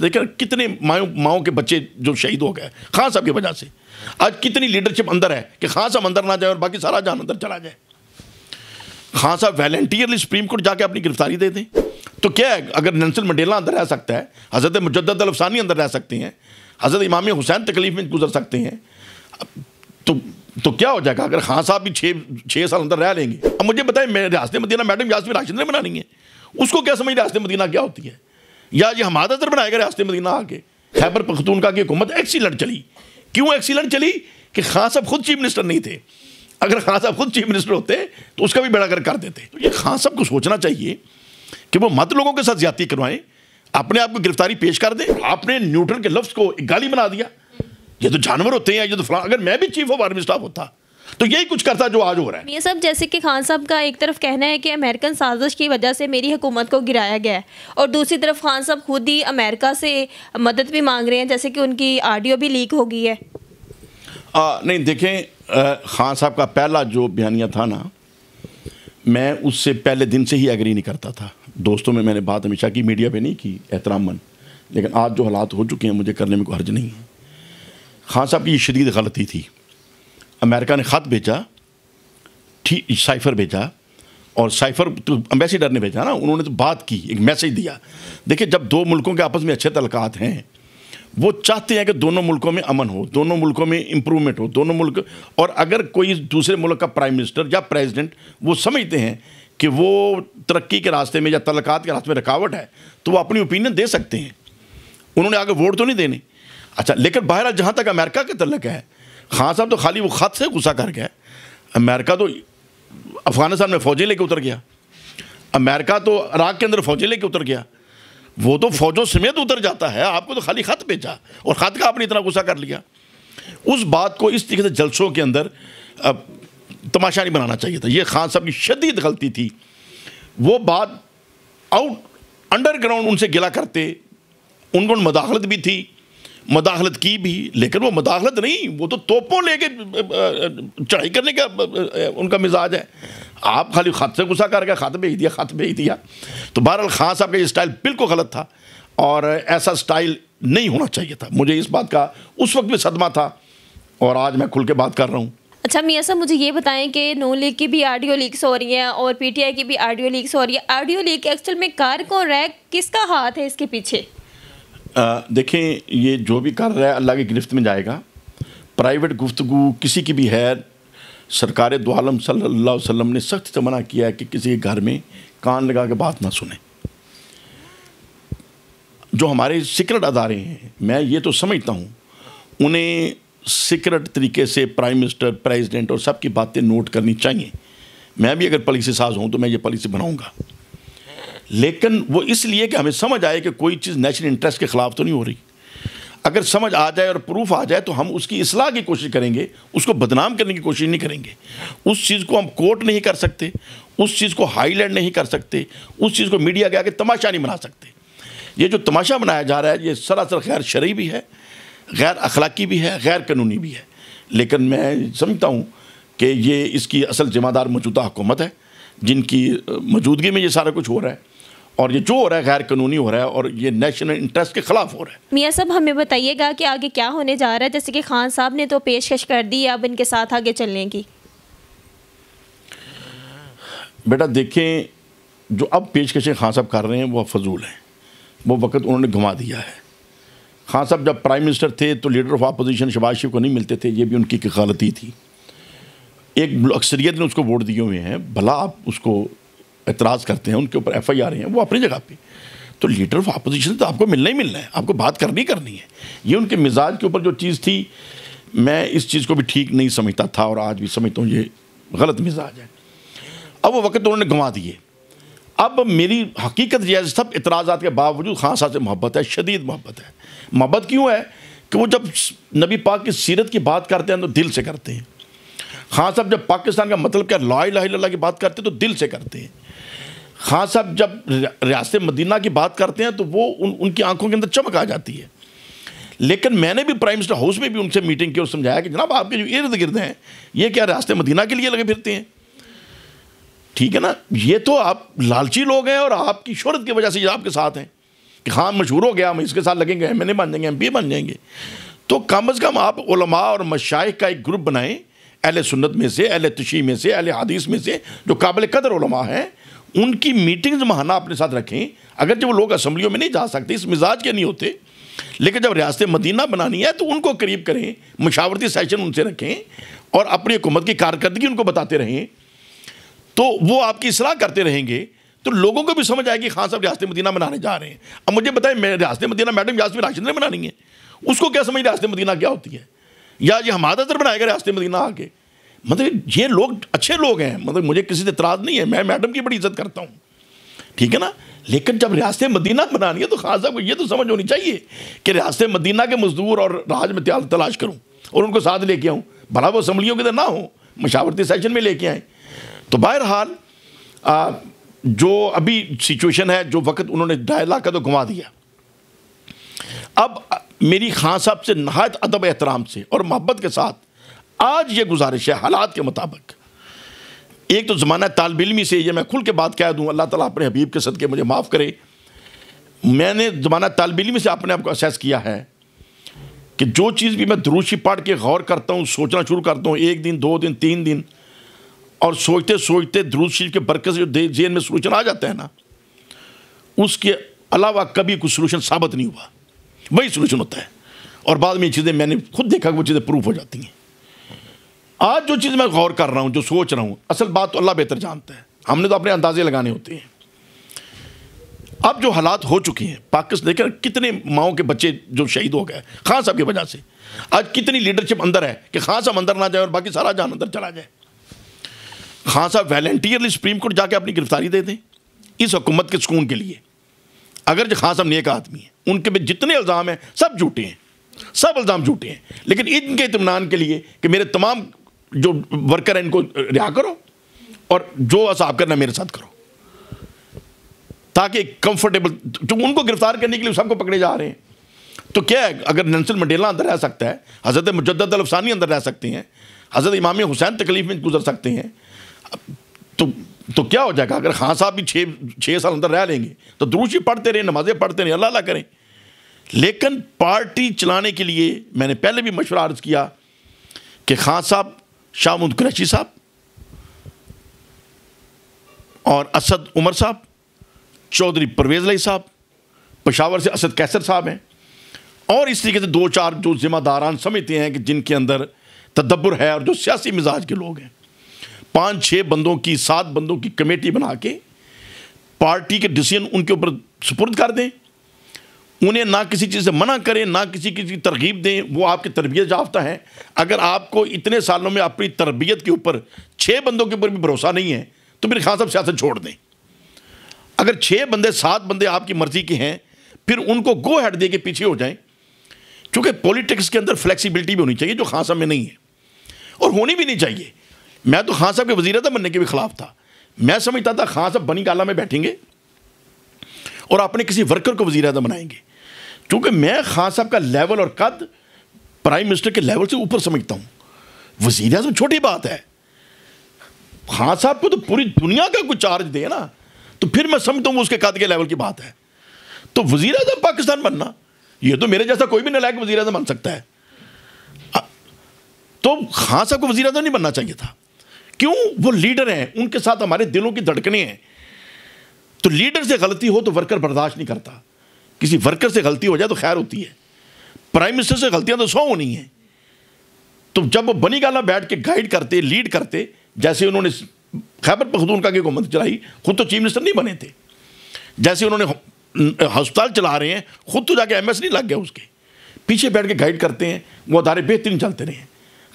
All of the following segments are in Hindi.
देखें कितने माओ माओ के बच्चे जो शहीद हो गए खान साहब की वजह से आज कितनी लीडरशिप अंदर है कि खान साहब अंदर ना जाए और बाकी सारा जान अंदर चला जाए खान साहब वॉलेंटियरली सुप्रीम कोर्ट जाके अपनी गिरफ्तारी दे दें तो क्या है अगर नंसल मंडेला अंदर रह सकता है हज़रत मुजद अंदर रह सकते हैं हज़रत इमामी हुसैन तकलीफ में गुजर सकते हैं तो तो क्या हो जाएगा अगर खान साहब भी छः छः साल अंदर रह लेंगे अब मुझे बताएं मैं रियासत मदीना मैडम यासमी राशिद ने बनानी है उसको क्या समझ रियासत मदीना क्या होती है या ये हमारा बनाए गए रास्ते मदीना आके खैबर पखतून की हुकूमत एक्सीलेंट चली क्यों एक्सीलेंट चली कि खान साहब खुद चीफ मिनिस्टर नहीं थे अगर खान साहब खुद चीफ मिनिस्टर होते तो उसका भी बेड़ा कर कर देते तो ये खान साहब को सोचना चाहिए कि वो मत लोगों के साथ ज्यादा करवाएं अपने आप को गिरफ्तारी पेश कर दें आपने न्यूटन के लफ्ज़ को गाली बना दिया ये तो जानवर होते हैं ये तो अगर मैं भी चीफ ऑफ आर्मी स्टाफ होता तो यही कुछ करता जो आज हो रहा है ये सब जैसे कि खान साहब का एक तरफ कहना है कि अमेरिकन साजिश की वजह से मेरी हुकूमत को गिराया गया है और दूसरी तरफ खान साहब खुद ही अमेरिका से मदद भी मांग रहे हैं जैसे कि उनकी ऑडियो भी लीक हो गई है आ, नहीं देखें आ, खान साहब का पहला जो बयानिया था ना मैं उससे पहले दिन से ही एग्री नहीं करता था दोस्तों में मैंने बात हमेशा की मीडिया पे नहीं की एहतराम लेकिन आज जो हालात हो चुके हैं मुझे करने में कोई हर्ज नहीं है खान साहब की ये शदीद गलती थी अमेरिका ने ख़त भेजा ठीक साइफर भेजा और साइफर तो अम्बेसिडर ने भेजा ना उन्होंने तो बात की एक मैसेज दिया देखिए जब दो मुल्कों के आपस में अच्छे तलकात हैं वो चाहते हैं कि दोनों मुल्कों में अमन हो दोनों मुल्कों में इम्प्रूवमेंट हो दोनों मुल्क और अगर कोई दूसरे मुल्क का प्राइम मिनिस्टर या प्रेसिडेंट वो समझते हैं कि वो तरक्की के रास्ते में या तलकात के रास्ते में रुकावट है तो वो अपनी ओपिनियन दे सकते हैं उन्होंने आगे वोट तो नहीं देने अच्छा लेकिन बहरहाल जहाँ तक अमेरिका का तलक है खान साहब तो खाली वो ख़त से गुस्सा कर गया अमेरिका तो अफ़गानिस्तान में फ़ौजी लेके उतर गया अमेरिका तो इराक के अंदर फ़ौजी लेके उतर गया वो तो फ़ौजों समेत उतर जाता है आपको तो खाली ख़त भेजा और ख़त का आपने इतना गुस्सा कर लिया उस बात को इस तरीके से जलसों के अंदर तमाशा नहीं बनाना चाहिए था ये खान साहब की शदीद गलती थी वो बात आउट अंडरग्राउंड उनसे गिला करते उनको मदाखलत भी थी मदाखलत की भी लेकिन वो मदाखलत नहीं वो तो तोपों लेके चढ़ाई करने का उनका मिजाज है आप खाली खत से गुस्सा करके खत भेज दिया खत भेज दिया तो बहरहाल खान साहब का ये स्टाइल बिल्कुल गलत था और ऐसा स्टाइल नहीं होना चाहिए था मुझे इस बात का उस वक्त भी सदमा था और आज मैं खुल के बात कर रहा हूँ अच्छा मियाँ साहब मुझे ये बताएं कि नो लीग की भी आडियो लीक्स हो रही हैं और पीटीआई की भी आडियो लीक्स हो रही है आडियो लीक एक्चुअल में कार कौन रहा है किसका हाथ है इसके पीछे देखें ये जो भी कर रहा है अल्लाह की गिरफ्त में जाएगा प्राइवेट गुफ्तु किसी की भी है सरकार दो आलम सल्ला वसम ने सख्त से मना किया है कि किसी के घर में कान लगा के बात ना सुने जो हमारे सीक्रेट अदारे हैं मैं ये तो समझता हूँ उन्हें सीक्रेट तरीके से प्राइम मिनिस्टर प्रेसिडेंट और सब की बातें नोट करनी चाहिए मैं भी अगर पॉलिसी साज हूँ तो मैं ये पॉलिसी बनाऊँगा लेकिन वो इसलिए कि हमें समझ आए कि कोई चीज़ नेशनल इंटरेस्ट के ख़िलाफ़ तो नहीं हो रही अगर समझ आ जाए और प्रूफ आ जाए तो हम उसकी असलाह की कोशिश करेंगे उसको बदनाम करने की कोशिश नहीं करेंगे उस चीज़ को हम कोर्ट नहीं कर सकते उस चीज़ को हाईलाइट नहीं कर सकते उस चीज़ को मीडिया के आगे तमाशा नहीं बना सकते ये जो तमाशा बनाया जा रहा है ये सरासर गैर शरी भी है गैर अखलाकी भी है गैर कानूनी भी है लेकिन मैं समझता हूँ कि ये इसकी असल जिम्मेदार मौजूदा हुकूमत है जिनकी मौजूदगी में ये सारा कुछ हो रहा है और ये जो हो रहा है गैर कानूनी हो रहा है और ये नेशनल इंटरेस्ट के खिलाफ हो रहा है मियाँ साहब हमें बताइएगा कि आगे क्या होने जा रहा है जैसे कि खान साहब ने तो पेशकश कर दी है अब इनके साथ आगे चलने की बेटा देखें जो अब पेशकशें खान साहब कर रहे हैं वो फजूल हैं वो वक्त उन्होंने घुमा दिया है खान साहब जब प्राइम मिनिस्टर थे तो लीडर ऑफ अपोजिशन शबाज शिव को नहीं मिलते थे ये भी उनकी गलती थी एक अक्सरियत ने उसको वोट दिए हुए हैं भला आप उसको एतराज़ करते हैं उनके ऊपर एफ आई आर हैं वो अपनी जगह पर तो लीडर ऑफ अपोजिशन तो आपको मिलना ही मिलना है आपको बात करनी करनी है ये उनके मिजाज के ऊपर जो चीज़ थी मैं इस चीज़ को भी ठीक नहीं समझता था और आज भी समझता हूँ ये गलत मिजाज है अब वो वक्त उन्होंने गंवा दिए अब मेरी हकीकत यह सब इतराज़ात के बावजूद खान साहब से मोहब्बत है शदीद मोहब्बत है मोहब्बत क्यों है कि वो जब नबी पाक की सीरत की बात करते हैं तो दिल से करते हैं खान साहब जब पाकिस्तान का मतलब क्या ला ला की बात करते हैं तो दिल से करते हैं खान साहब जब रियासत मदीना की बात करते हैं तो वो उन उनकी आंखों के अंदर चमक आ जाती है लेकिन मैंने भी प्राइम मिनिस्टर हाउस में भी उनसे मीटिंग की और समझाया कि जनाब आपके जो इर्द गिर्द हैं ये क्या रास्ते मदीना के लिए लगे फिरते हैं ठीक है ना ये तो आप लालची लोग हैं और आपकी शहरत की वजह से ये आपके साथ हैं कि हाँ मशहूर हो गया हम इसके साथ लगेंगे एम एन बन जाएंगे एम भी बन जाएंगे तो कम अज़ कम आप उलमा और मशाइ का एक ग्रुप बनाएं अहल सुन्नत में से अहल तशी में से अहल हदीस में से जो काबिल कदर उलमा हैं उनकी मीटिंग्स महाना अपने साथ रखें अगर जब वो लोग असम्बलियों में नहीं जा सकते इस मिजाज के नहीं होते लेकिन जब रियासत मदीना बनानी है तो उनको करीब करें मशावरती सेशन उनसे रखें और अपनी हुकूमत की कारकर्दगी उनको बताते रहें तो वो आपकी सलाह करते रहेंगे तो लोगों को भी समझ आएगी खान साहब रियासत मदीना बनाने जा रहे हैं अब मुझे बताएं मैं रियासत मदीना मैडम यासमी राशिद ने बनानी है उसको क्या समझ रियासत मदीना क्या होती है या ये हमारा बनाएगा रियासत मदीना आके मतलब ये लोग अच्छे लोग हैं मतलब मुझे किसी से इतराज़ नहीं है मैं मैडम की बड़ी इज्जत करता हूँ ठीक है ना लेकिन जब रियासत मदीना बनानी है तो खास साहब को ये तो समझ होनी चाहिए कि रियासत मदीना के मजदूर और राज में तलाश करूँ और उनको साथ लेके आऊँ भला वो असम्बलियों के अंदर ना हो मशावरती सेशन में लेके आएँ तो बहरहाल जो अभी सिचुएशन है जो वक्त उन्होंने ढाई लाख का तो घुमा दिया अब मेरी खान साहब से नहायत अदब एहतराम से और मोहब्बत के साथ आज ये गुजारिश है हालात के मुताबिक एक तो ज़माना तालब इलमी से यह मैं खुल के बात कह दूँ अल्लाह ताला अपने हबीब के सदके मुझे माफ़ करे मैंने ज़माना तालब इलमी से अपने आप को असेस किया है कि जो चीज़ भी मैं दरूशी पढ़ के गौर करता हूँ सोचना शुरू करता हूँ एक दिन दो दिन तीन दिन और सोचते सोचते दरूद के बरकत से जो जेन में सोलूशन आ जाते हैं ना उसके अलावा कभी कुछ सोलूशन साबित नहीं हुआ वही सोलूशन होता है और बाद में ये चीज़ें मैंने खुद देखा कि वो चीज़ें प्रूफ हो जाती हैं आज जो चीज़ मैं गौर कर रहा हूँ जो सोच रहा हूँ असल बात तो अल्लाह बेहतर जानता है हमने तो अपने अंदाजे लगाने होते हैं अब जो हालात हो चुके हैं पाकिस्तान देखें कितने माओ के बच्चे जो शहीद हो गए खान साहब की वजह से आज कितनी लीडरशिप अंदर है कि खान साहब अंदर ना जाए और बाकी सारा जान अंदर चला जाए खान साहब वॉलेंटियरली सुप्रीम कोर्ट जाके अपनी गिरफ्तारी दे दें इस हुकूमत के सुकून के लिए अगर जो खान साहब नेक आदमी है उनके पे जितने इल्ज़ाम हैं सब झूठे हैं सब इल्ज़ाम झूठे हैं लेकिन इनके इतमान के लिए कि मेरे तमाम जो वर्कर है इनको रिहा करो और जो आप करना मेरे साथ करो ताकि कंफर्टेबल क्योंकि तो उनको गिरफ्तार करने के लिए सबको पकड़े जा रहे हैं तो क्या है अगर नंसल मंडेला अंदर रह सकता है हज़रत मुजद अलफसानी अंदर रह सकते हैं हज़रत इमाम हुसैन तकलीफ में गुजर सकते हैं तो तो क्या हो जाएगा अगर खान साहब भी छः साल अंदर रह लेंगे तो ही पढ़ते रहे नमाज़ें पढ़ते रहे अल्लाह करें लेकिन पार्टी चलाने के लिए मैंने पहले भी मशवरा अर्ज़ किया कि खान साहब शाह कुरैशी साहब और असद उमर साहब चौधरी परवेज अली साहब पशावर से असद कैसर साहब हैं और इस तरीके से दो चार जो जिम्मेदारान समझते हैं कि जिनके अंदर तदब्बर है और जो सियासी मिजाज के लोग हैं पाँच छः बंदों की सात बंदों की कमेटी बना के पार्टी के डिसीजन उनके ऊपर सुपुर्द कर दें उन्हें ना किसी चीज़ से मना करें ना किसी की तरगीब दें वो आपकी तरबियत याफ्ता हैं अगर आपको इतने सालों में अपनी तरबियत के ऊपर छः बंदों के ऊपर भी भरोसा नहीं है तो फिर खान साहब सियासत छोड़ दें अगर छः बंदे सात बंदे आपकी मर्ज़ी के हैं फिर उनको गो हेड दे के पीछे हो जाएं क्योंकि पॉलिटिक्स के अंदर फ्लेक्सिबिलिटी भी होनी चाहिए जो खान साहब में नहीं है और होनी भी नहीं चाहिए मैं तो खान साहब के वजीरता बनने के भी खिलाफ था मैं समझता था खान साहब बनी काला में बैठेंगे और अपने किसी वर्कर को वजी अजम बनाएंगे क्योंकि मैं खान साहब का लेवल और कद प्राइम मिनिस्टर के लेवल से ऊपर समझता हूँ वजीर अजम छोटी बात है खान साहब को तो पूरी दुनिया का कोई चार्ज दे ना तो फिर मैं समझता हूँ उसके कद के लेवल की बात है तो वजी अजम पाकिस्तान बनना ये तो मेरे जैसा कोई भी नलायक वजीर अजम बन सकता है तो खान साहब को वजी अजम नहीं बनना चाहिए था क्यों वो लीडर हैं उनके साथ हमारे दिलों की धड़कने हैं तो लीडर से गलती हो तो वर्कर बर्दाश्त नहीं करता किसी वर्कर से गलती हो जाए तो खैर होती है प्राइम मिनिस्टर से गलतियां तो सौ होनी हैं तो जब वो बनी गाला बैठ के गाइड करते लीड करते जैसे उन्होंने खैबर पखतून का की हुकूमत चलाई खुद तो चीफ मिनिस्टर नहीं बने थे जैसे उन्होंने हस्पताल हम्म, चला रहे हैं खुद तो जाके एम एस नहीं लग गया उसके पीछे बैठ के गाइड करते हैं वो अदारे बेहतरीन चलते रहे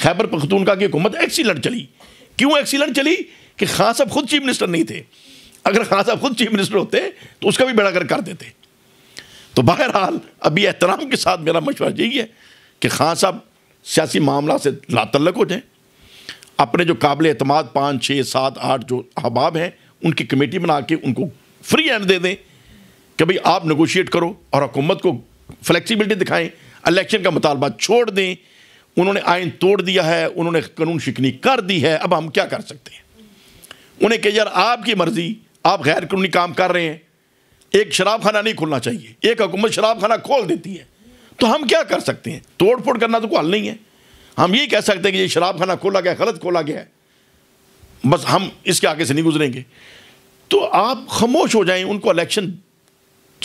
खैबर पखतून का की हुकूमत एक्सीलेंट चली क्यों एक्सीलेंट चली कि खास साहब खुद चीफ मिनिस्टर नहीं थे अगर खान साहब खुद चीफ मिनिस्टर होते तो उसका भी बेड़ा कर कर देते तो बहरहाल अभी एहतराम के साथ मेरा मशवरा यही है कि खान साहब सियासी मामला से लातलक हो जाए अपने जो काबिल अतमाद पाँच छः सात आठ जो अहबाब हैं उनकी कमेटी बना के उनको फ्री हैंड दे दें कि भाई आप नगोशिएट करो और हुकूमत को फ्लेक्सिबिलिटी दिखाएं इलेक्शन का मुतालबा छोड़ दें उन्होंने आइन तोड़ दिया है उन्होंने कानून शिकनी कर दी है अब हम क्या कर सकते हैं उन्हें कह यार आपकी मर्ज़ी आप गैर कानूनी काम कर रहे हैं एक शराब खाना नहीं खुलना चाहिए एक हुकूमत शराब खाना खोल देती है तो हम क्या कर सकते हैं तोड़ फोड़ करना तो कोई हल नहीं है हम ये कह सकते हैं कि ये शराब खाना खोला गया गलत खोला गया है बस हम इसके आगे से नहीं गुजरेंगे तो आप खामोश हो जाएं उनको इलेक्शन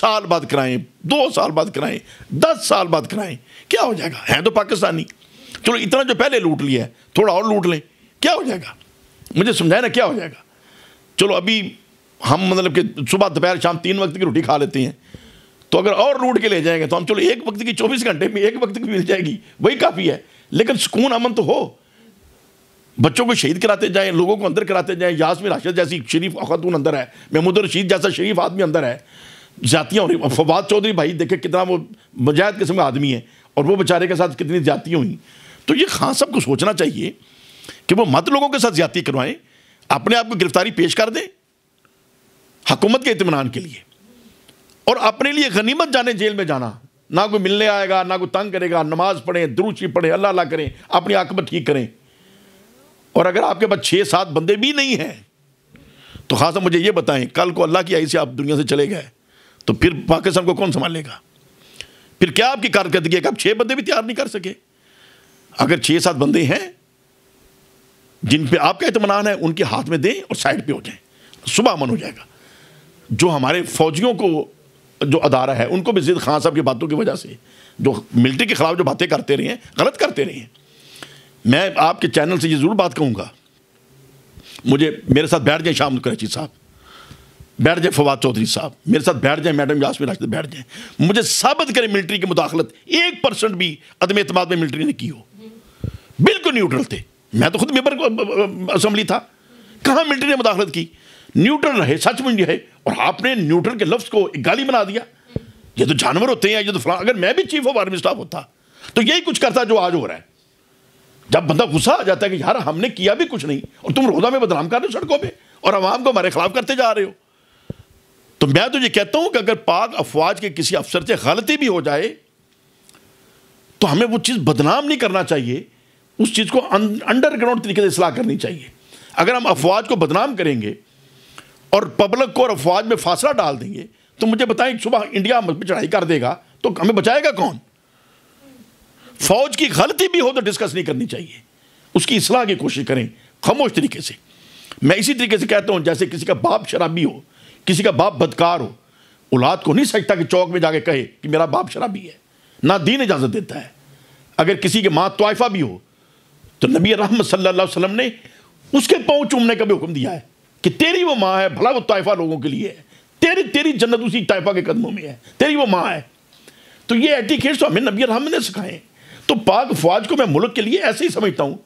साल बाद कराएं दो साल बाद कराएं दस साल बाद कराएं क्या हो जाएगा हैं तो पाकिस्तानी चलो इतना जो पहले लूट लिया है थोड़ा और लूट लें क्या हो जाएगा मुझे समझाए ना क्या हो जाएगा चलो अभी हम मतलब कि सुबह दोपहर शाम तीन वक्त की रोटी खा लेते हैं तो अगर और रूट के ले जाएंगे तो हम चलो एक वक्त की चौबीस घंटे में एक वक्त की मिल जाएगी वही काफ़ी है लेकिन सुकून अमन तो हो बच्चों को शहीद कराते जाएं लोगों को अंदर कराते जाएं यासमिन राशिद जैसी शरीफ खातून अंदर है महमूद रशीद जैसा शरीफ आदमी अंदर है जातियाँ हो रही फवाद चौधरी भाई देखे कितना वो मजायद किस्म का आदमी है और वो बेचारे के साथ कितनी जातियाँ हुई तो ये खान सबको सोचना चाहिए कि वो मत लोगों के साथ ज्यादा करवाएं अपने आप को गिरफ्तारी पेश कर दें हकूमत के इतमान के लिए और अपने लिए गनीमत जाने जेल में जाना ना कोई मिलने आएगा ना कोई तंग करेगा नमाज पढ़े दुरुची पढ़े अल्लाह अल्लाह करें अपनी आकबत ठीक करें और अगर आपके पास छः सात बंदे भी नहीं हैं तो खासा मुझे ये बताएं कल को अल्लाह की आई से आप दुनिया से चले गए तो फिर पाकिस्तान को कौन संभालेगा फिर क्या आपकी कारकर्दगी आप छः बंदे भी तैयार नहीं कर सके अगर छः सात बंदे हैं जिन पर आपका इतमान है उनके हाथ में दें और साइड पर हो जाए सुबह अमन हो जाएगा जो हमारे फौजियों को जो अदारा है उनको भी जिद खान साहब की बातों की वजह से जो मिलिट्री के ख़िलाफ़ जो बातें करते रहे हैं गलत करते रहे हैं मैं आपके चैनल से ये ज़रूर बात कहूँगा मुझे मेरे साथ बैठ जाए शाम कराची साहब बैठ जाए फवाद चौधरी साहब मेरे साथ बैठ जाए मैडम यासमिन राशि बैठ जाए मुझे साबित करें मिलिट्री की मुदाखलत एक परसेंट भी अदम अतमाद में मिलिट्री ने की हो बिल्कुल न्यूट्रल थे मैं तो खुद मेंबर असम्बली था कहाँ मिलिट्री ने मुदाखलत की न्यूटन है सचमुंड है और आपने न्यूटन के लफ्ज़ को एक गाली बना दिया ये तो जानवर होते हैं ये तो अगर मैं भी चीफ ऑफ आर्मी स्टाफ होता तो यही कुछ करता जो आज हो रहा है जब बंदा गुस्सा आ जाता है कि यार हमने किया भी कुछ नहीं और तुम रोजा में बदनाम कर रहे हो सड़कों पर और आवाम को हमारे खिलाफ करते जा रहे हो तो मैं तो ये कहता हूं कि अगर पाक अफवाज के किसी अफसर से गलती भी हो जाए तो हमें वो चीज़ बदनाम नहीं करना चाहिए उस चीज़ को अं- अंडरग्राउंड तरीके से सलाह करनी चाहिए अगर हम अफवाज को बदनाम करेंगे और पब्लिक को और अफवाज में फासला डाल देंगे तो मुझे बताएं सुबह इंडिया हम चढ़ाई कर देगा तो हमें बचाएगा कौन फौज की गलती भी हो तो डिस्कस नहीं करनी चाहिए उसकी इसलाह की कोशिश करें खामोश तरीके से मैं इसी तरीके से कहता हूं जैसे किसी का बाप शराबी हो किसी का बाप बदकार हो औलाद को नहीं सकता कि चौक में जाके कहे कि मेरा बाप शराबी है ना दीन इजाज़त देता है अगर किसी की माँ तोहफा भी हो तो नबी रहमत अलैहि वसल्लम ने उसके पाँव चूमने का भी हुक्म दिया है कि तेरी वो माँ है भला वो तयफा लोगों के लिए है तेरी तेरी जन्नत उसी तोहफा के कदमों में है तेरी वो माँ है तो ये एटिकेट्स तो हमें नबी हम ने सिखाए तो पाक फौज को मैं मुल्क के लिए ऐसे ही समझता हूँ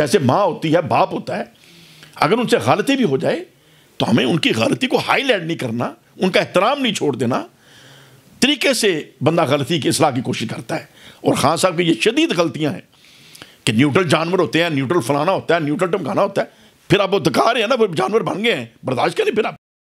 जैसे माँ होती है बाप होता है अगर उनसे गलती भी हो जाए तो हमें उनकी गलती को हाईलाइट नहीं करना उनका एहतराम नहीं छोड़ देना तरीके से बंदा गलती की असलाह की कोशिश करता है और खान साहब की ये शदीद गलतियाँ हैं कि न्यूट्रल जानवर होते हैं न्यूट्रल फलाना होता है न्यूट्रल टमकाना होता है फिर आप वो रहे हैं ना वो जानवर बन गए हैं बर्दाश्त करें फिर आप